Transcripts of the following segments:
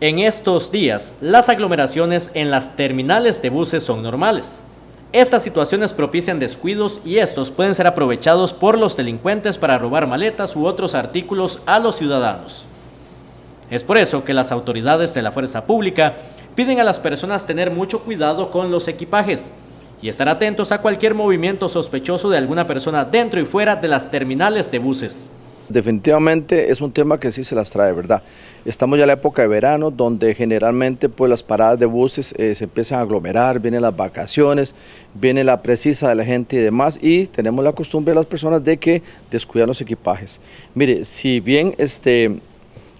En estos días, las aglomeraciones en las terminales de buses son normales. Estas situaciones propician descuidos y estos pueden ser aprovechados por los delincuentes para robar maletas u otros artículos a los ciudadanos. Es por eso que las autoridades de la fuerza pública piden a las personas tener mucho cuidado con los equipajes y estar atentos a cualquier movimiento sospechoso de alguna persona dentro y fuera de las terminales de buses. Definitivamente es un tema que sí se las trae, ¿verdad? Estamos ya en la época de verano, donde generalmente pues, las paradas de buses eh, se empiezan a aglomerar, vienen las vacaciones, viene la precisa de la gente y demás, y tenemos la costumbre de las personas de que descuidan los equipajes. Mire, si bien este,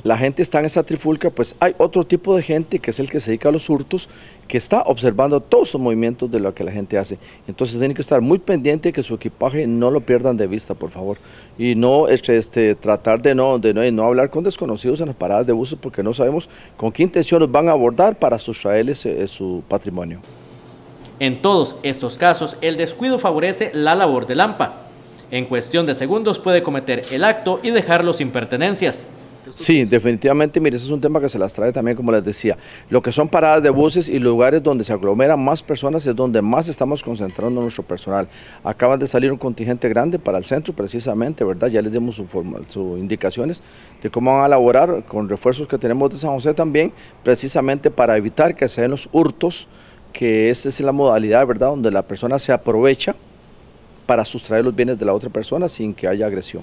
la gente está en esa trifulca, pues hay otro tipo de gente que es el que se dedica a los hurtos, que está observando todos los movimientos de lo que la gente hace. Entonces tienen que estar muy pendiente que su equipaje no lo pierdan de vista, por favor. Y no este, este tratar de no, de no, no hablar con desconocidos en las paradas de buses porque no sabemos con qué intención van a abordar para sus eh, su patrimonio. En todos estos casos, el descuido favorece la labor de Lampa. En cuestión de segundos puede cometer el acto y dejarlos sin pertenencias. Sí, definitivamente, mire, ese es un tema que se las trae también, como les decía. Lo que son paradas de buses y lugares donde se aglomeran más personas es donde más estamos concentrando nuestro personal. Acaban de salir un contingente grande para el centro, precisamente, ¿verdad? Ya les dimos sus su indicaciones de cómo van a elaborar con refuerzos que tenemos de San José también, precisamente para evitar que se den los hurtos, que esa es la modalidad, ¿verdad?, donde la persona se aprovecha para sustraer los bienes de la otra persona sin que haya agresión.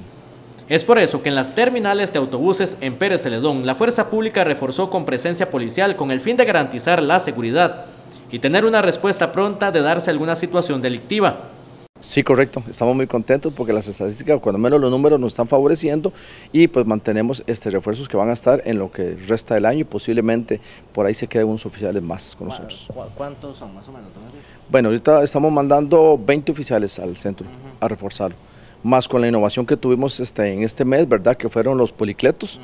Es por eso que en las terminales de autobuses en Pérez Celedón, la Fuerza Pública reforzó con presencia policial con el fin de garantizar la seguridad y tener una respuesta pronta de darse alguna situación delictiva. Sí, correcto. Estamos muy contentos porque las estadísticas, cuando menos los números, nos están favoreciendo y pues mantenemos este refuerzos que van a estar en lo que resta del año y posiblemente por ahí se queden unos oficiales más con nosotros. ¿Cuántos son más o menos? Bueno, ahorita estamos mandando 20 oficiales al centro a reforzarlo más con la innovación que tuvimos este, en este mes, ¿verdad? Que fueron los policletos,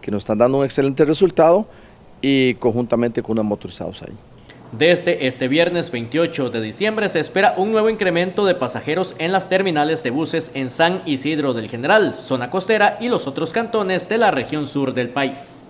que nos están dando un excelente resultado y conjuntamente con los motorizados ahí. Desde este viernes 28 de diciembre se espera un nuevo incremento de pasajeros en las terminales de buses en San Isidro del General, zona costera y los otros cantones de la región sur del país.